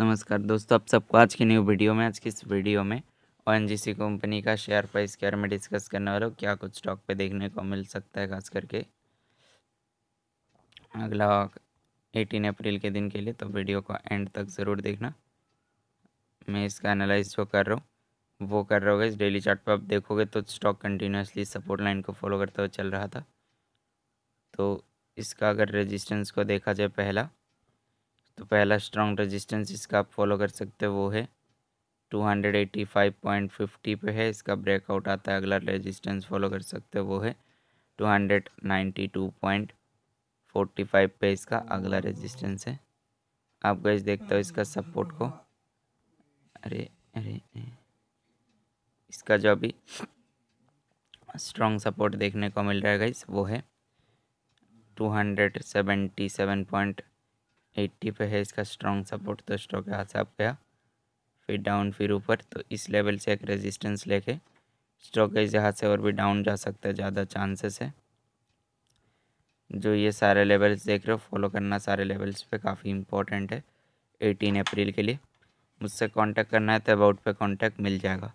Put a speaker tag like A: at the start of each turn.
A: नमस्कार दोस्तों आप सबको आज की न्यू वीडियो में आज की इस वीडियो में ओ कंपनी का शेयर प्राइस के बारे में डिस्कस करने वाला हूँ क्या कुछ स्टॉक पे देखने को मिल सकता है खास करके अगला एटीन अप्रैल के दिन के लिए तो वीडियो को एंड तक ज़रूर देखना मैं इसका एनालाइज जो कर रहा हूँ वो कर रहा होगा इस डेली चार्ट आप देखोगे तो स्टॉक कंटिन्यूसली सपोर्ट लाइन को फॉलो करते हुए चल रहा था तो इसका अगर रेजिस्टेंस को देखा जाए पहला तो पहला स्ट्रॉन्ग रेजिस्टेंस इसका आप फॉलो कर सकते हो वो है 285.50 पे है इसका ब्रेकआउट आता है अगला रेजिस्टेंस फॉलो कर सकते हो वो है 292.45 पे इसका अगला रेजिस्टेंस है आप गैस देखते हो इसका सपोर्ट को अरे अरे इसका जो अभी स्ट्रॉन्ग सपोर्ट देखने को मिल रहा है गैस वो है two hundred seventy seven point eighty पे है इसका स्ट्रॉन्ग सपोर्ट तो स्टॉक यहाँ से आप गया फिर डाउन फिर ऊपर तो इस लेवल से एक रेजिस्टेंस लेके स्टॉक है यहाँ से और भी डाउन जा सकता है ज़्यादा चांसेस है जो ये सारे लेवल्स देख रहे हो फॉलो करना सारे लेवल्स पे काफ़ी इंपॉर्टेंट है एटीन अप्रैल के लिए मुझसे कांटेक्ट करना है तो अबाउट पे कांटेक्ट मिल जाएगा